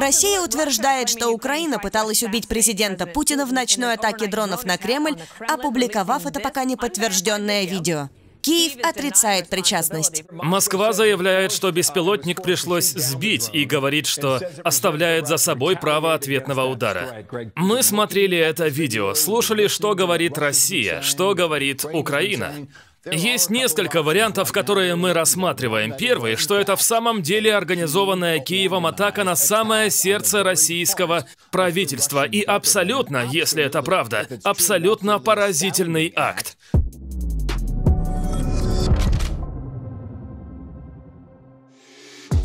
Россия утверждает, что Украина пыталась убить президента Путина в ночной атаке дронов на Кремль, опубликовав это пока не подтвержденное видео. Киев отрицает причастность. Москва заявляет, что беспилотник пришлось сбить и говорит, что оставляет за собой право ответного удара. Мы смотрели это видео, слушали, что говорит Россия, что говорит Украина. Есть несколько вариантов, которые мы рассматриваем. Первый, что это в самом деле организованная Киевом атака на самое сердце российского правительства. И абсолютно, если это правда, абсолютно поразительный акт.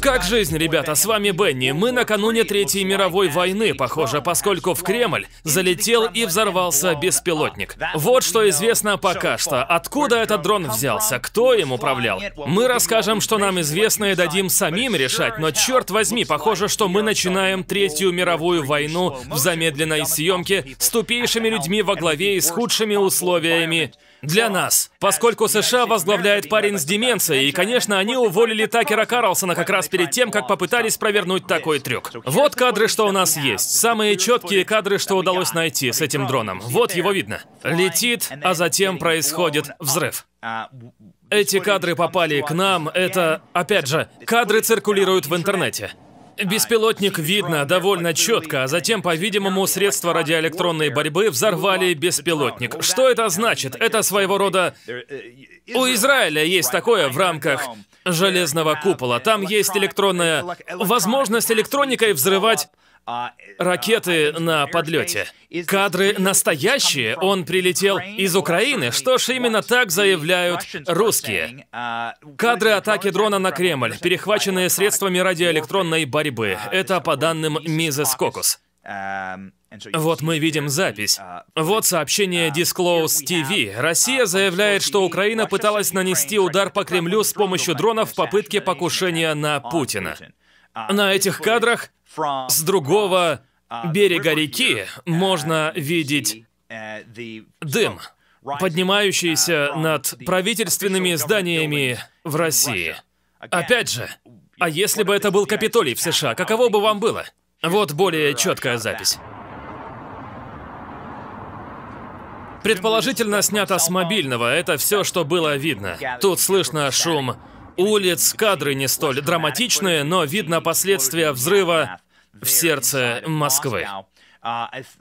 Как жизнь, ребята? С вами Бенни. Мы накануне Третьей мировой войны, похоже, поскольку в Кремль залетел и взорвался беспилотник. Вот что известно пока что. Откуда этот дрон взялся? Кто им управлял? Мы расскажем, что нам известно, и дадим самим решать, но черт возьми, похоже, что мы начинаем Третью мировую войну в замедленной съемке с тупейшими людьми во главе и с худшими условиями для нас. Поскольку США возглавляет парень с деменцией, и, конечно, они уволили Такера Карлсона как раз перед тем, как попытались провернуть такой трюк. Вот кадры, что у нас есть. Самые четкие кадры, что удалось найти с этим дроном. Вот его видно. Летит, а затем происходит взрыв. Эти кадры попали к нам, это, опять же, кадры циркулируют в интернете. Беспилотник видно довольно четко, а затем, по-видимому, средства радиоэлектронной борьбы взорвали беспилотник. Что это значит? Это своего рода... У Израиля есть такое в рамках железного купола. Там есть электронная возможность электроникой взрывать ракеты на подлете. Кадры настоящие, он прилетел из Украины, что ж именно так заявляют русские. Кадры атаки дрона на Кремль, перехваченные средствами радиоэлектронной борьбы. Это по данным Мизес Кокус. Вот мы видим запись. Вот сообщение Disclose TV. Россия заявляет, что Украина пыталась нанести удар по Кремлю с помощью дронов в попытке покушения на Путина. На этих кадрах с другого берега реки можно видеть дым, поднимающийся над правительственными зданиями в России. Опять же, а если бы это был Капитолий в США, каково бы вам было? Вот более четкая запись. Предположительно, снято с мобильного. Это все, что было видно. Тут слышно шум улиц, кадры не столь драматичные, но видно последствия взрыва в сердце Москвы.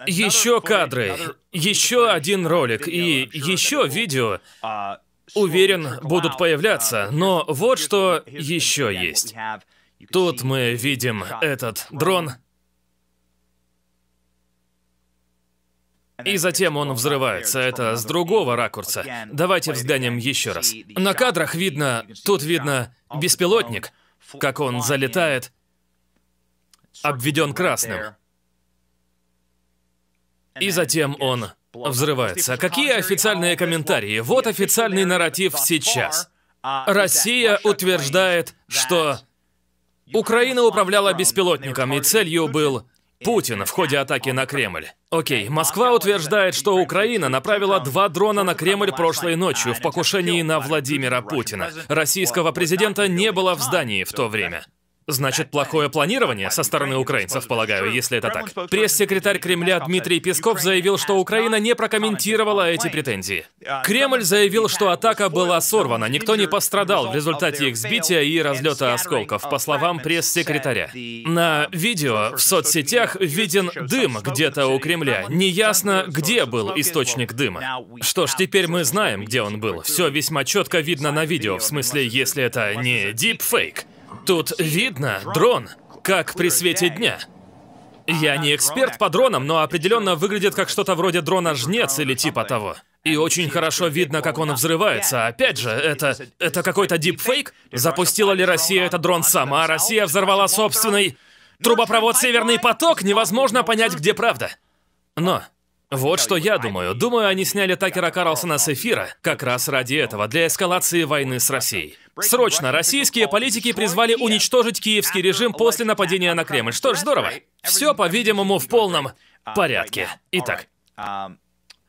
Еще кадры, еще один ролик и еще видео, уверен, будут появляться. Но вот что еще есть. Тут мы видим этот дрон, И затем он взрывается. Это с другого ракурса. Давайте взглянем еще раз. На кадрах видно, тут видно беспилотник, как он залетает, обведен красным. И затем он взрывается. Какие официальные комментарии? Вот официальный нарратив сейчас. Россия утверждает, что Украина управляла беспилотником, и целью был Путин в ходе атаки на Кремль. Окей, Москва утверждает, что Украина направила два дрона на Кремль прошлой ночью в покушении на Владимира Путина. Российского президента не было в здании в то время. Значит, плохое планирование со стороны украинцев, полагаю, если это так. Пресс-секретарь Кремля Дмитрий Песков заявил, что Украина не прокомментировала эти претензии. Кремль заявил, что атака была сорвана, никто не пострадал в результате их сбития и разлета осколков, по словам пресс-секретаря. На видео в соцсетях виден дым где-то у Кремля. Неясно, где был источник дыма. Что ж, теперь мы знаем, где он был. Все весьма четко видно на видео, в смысле, если это не дипфейк. Тут видно дрон, как при свете дня. Я не эксперт по дронам, но определенно выглядит как что-то вроде дрона-жнец или типа того. И очень хорошо видно, как он взрывается. Опять же, это... это какой-то дипфейк? Запустила ли Россия этот дрон сама? Россия взорвала собственный... Трубопровод «Северный поток» невозможно понять, где правда. Но вот что я думаю. Думаю, они сняли Такера Карлсона с эфира как раз ради этого, для эскалации войны с Россией. Срочно российские политики призвали уничтожить киевский режим после нападения на Кремль. Что ж, здорово. Все, по-видимому, в полном порядке. Итак,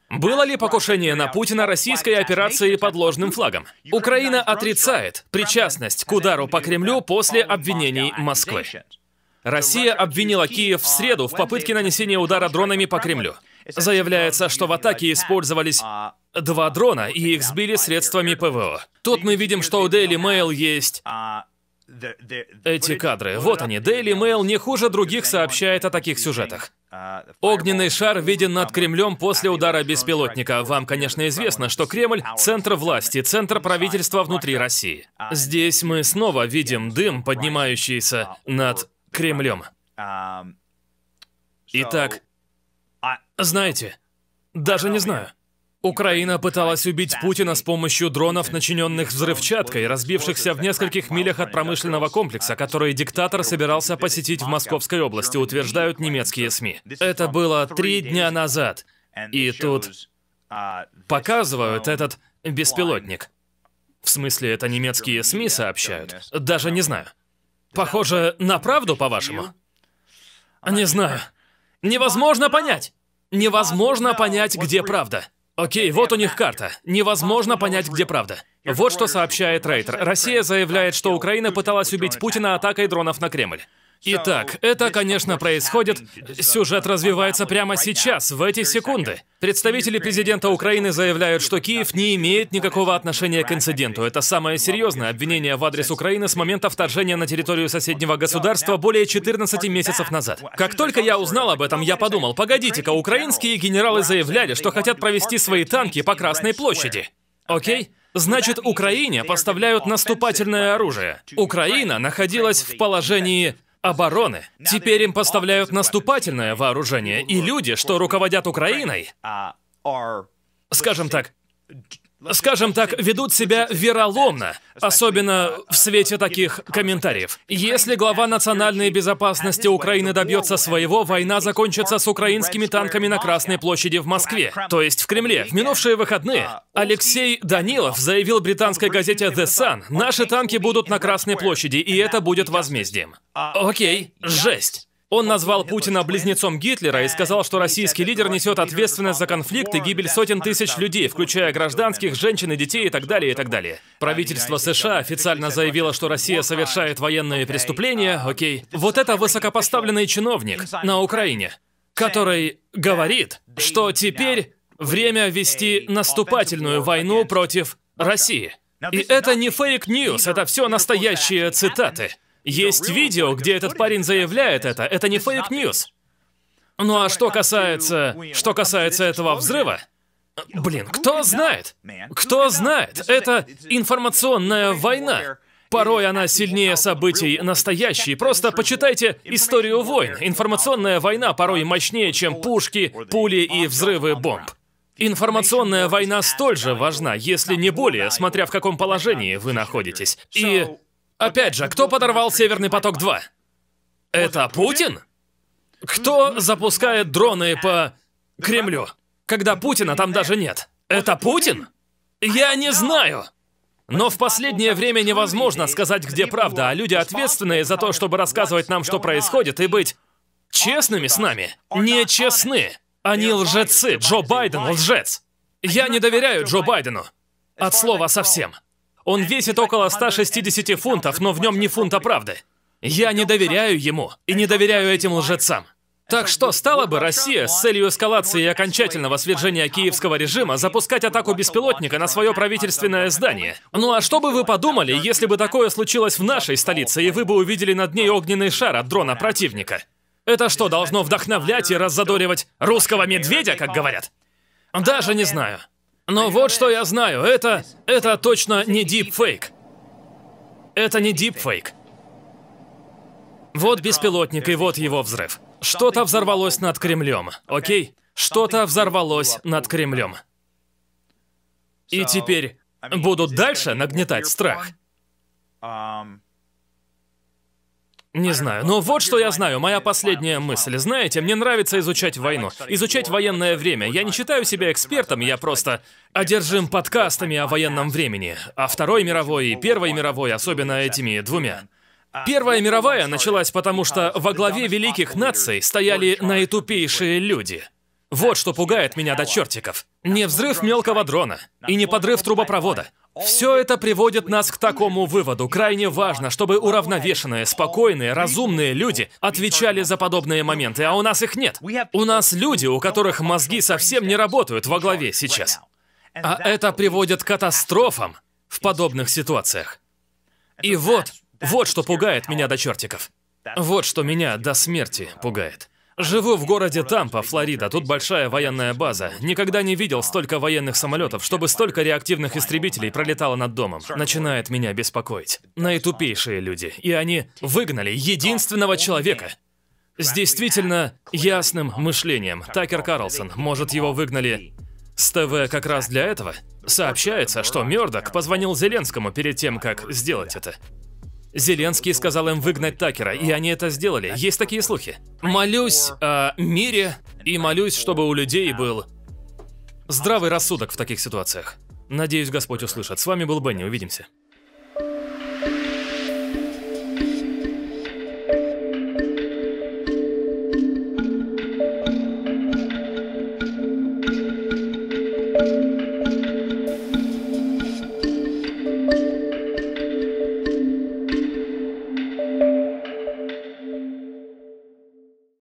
было ли покушение на Путина российской операцией под ложным флагом? Украина отрицает причастность к удару по Кремлю после обвинений Москвы. Россия обвинила Киев в среду в попытке нанесения удара дронами по Кремлю. Заявляется, что в атаке использовались два дрона, и их сбили средствами ПВО. Тут мы видим, что у Daily Mail есть эти кадры. Вот они. Daily Mail не хуже других сообщает о таких сюжетах. Огненный шар виден над Кремлем после удара беспилотника. Вам, конечно, известно, что Кремль – центр власти, центр правительства внутри России. Здесь мы снова видим дым, поднимающийся над Кремлем. Итак, а, знаете, даже не знаю. Украина пыталась убить Путина с помощью дронов, начиненных взрывчаткой, разбившихся в нескольких милях от промышленного комплекса, который диктатор собирался посетить в Московской области, утверждают немецкие СМИ. Это было три дня назад. И тут показывают этот беспилотник. В смысле, это немецкие СМИ сообщают? Даже не знаю. Похоже на правду, по-вашему? Не знаю. Невозможно понять! Невозможно понять, где правда. Окей, вот у них карта. Невозможно понять, где правда. Вот что сообщает Рейтер. Россия заявляет, что Украина пыталась убить Путина атакой дронов на Кремль. Итак, это, конечно, происходит. Сюжет развивается прямо сейчас, в эти секунды. Представители президента Украины заявляют, что Киев не имеет никакого отношения к инциденту. Это самое серьезное обвинение в адрес Украины с момента вторжения на территорию соседнего государства более 14 месяцев назад. Как только я узнал об этом, я подумал, погодите-ка, украинские генералы заявляли, что хотят провести свои танки по Красной площади. Окей? Значит, Украине поставляют наступательное оружие. Украина находилась в положении обороны. Теперь им поставляют наступательное вооружение, и люди, что руководят Украиной, скажем так, скажем так, ведут себя вероломно, особенно в свете таких комментариев. Если глава национальной безопасности Украины добьется своего, война закончится с украинскими танками на Красной площади в Москве, то есть в Кремле. В минувшие выходные Алексей Данилов заявил британской газете The Sun, «Наши танки будут на Красной площади, и это будет возмездием». Окей, жесть. Он назвал Путина близнецом Гитлера и сказал, что российский лидер несет ответственность за конфликт и гибель сотен тысяч людей, включая гражданских, женщин и детей и так далее, и так далее. Правительство США официально заявило, что Россия совершает военные преступления, окей. Вот это высокопоставленный чиновник на Украине, который говорит, что теперь время вести наступательную войну против России. И это не фейк-ньюс, это все настоящие цитаты. Есть видео, где этот парень заявляет это. Это не фейк-ньюс. Ну а что касается... Что касается этого взрыва, Блин, кто знает? Кто знает? Это информационная война. Порой она сильнее событий настоящей. Просто почитайте историю войн. Информационная война порой мощнее, чем пушки, пули и взрывы бомб. Информационная война столь же важна, если не более, смотря в каком положении вы находитесь. И Опять же, кто подорвал Северный поток-2? Это Путин? Кто запускает дроны по Кремлю, когда Путина там даже нет? Это Путин? Я не знаю. Но в последнее время невозможно сказать, где правда, а люди ответственные за то, чтобы рассказывать нам, что происходит, и быть честными с нами, не честны. Они лжецы. Джо Байден лжец. Я не доверяю Джо Байдену. От слова совсем. Он весит около 160 фунтов, но в нем не фунта правды. Я не доверяю ему и не доверяю этим лжецам. Так что стала бы Россия с целью эскалации и окончательного свержения киевского режима запускать атаку беспилотника на свое правительственное здание? Ну а что бы вы подумали, если бы такое случилось в нашей столице, и вы бы увидели над ней огненный шар от дрона противника? Это что, должно вдохновлять и раззадоривать русского медведя, как говорят? Даже не знаю. Но вот что я знаю, это... это точно не дипфейк. Это не дипфейк. Вот беспилотник, и вот его взрыв. Что-то взорвалось над Кремлем, окей? Что-то взорвалось над Кремлем. И теперь будут дальше нагнетать страх. Не знаю, но вот что я знаю, моя последняя мысль. Знаете, мне нравится изучать войну, изучать военное время. Я не считаю себя экспертом, я просто одержим подкастами о военном времени, о а Второй мировой и Первой мировой, особенно этими двумя. Первая мировая началась потому, что во главе великих наций стояли наитупейшие люди. Вот что пугает меня до чертиков. Не взрыв мелкого дрона и не подрыв трубопровода. Все это приводит нас к такому выводу. Крайне важно, чтобы уравновешенные, спокойные, разумные люди отвечали за подобные моменты, а у нас их нет. У нас люди, у которых мозги совсем не работают во главе сейчас. А это приводит к катастрофам в подобных ситуациях. И вот, вот что пугает меня до чертиков. Вот что меня до смерти пугает. Живу в городе Тампа, Флорида. Тут большая военная база. Никогда не видел столько военных самолетов, чтобы столько реактивных истребителей пролетало над домом. Начинает меня беспокоить. Наитупейшие люди. И они выгнали единственного человека. С действительно ясным мышлением. Такер Карлсон. Может, его выгнали с ТВ как раз для этого? Сообщается, что Мёрдок позвонил Зеленскому перед тем, как сделать это. Зеленский сказал им выгнать Такера, и они это сделали. Есть такие слухи. Молюсь о мире и молюсь, чтобы у людей был здравый рассудок в таких ситуациях. Надеюсь, Господь услышит. С вами был Бенни, увидимся.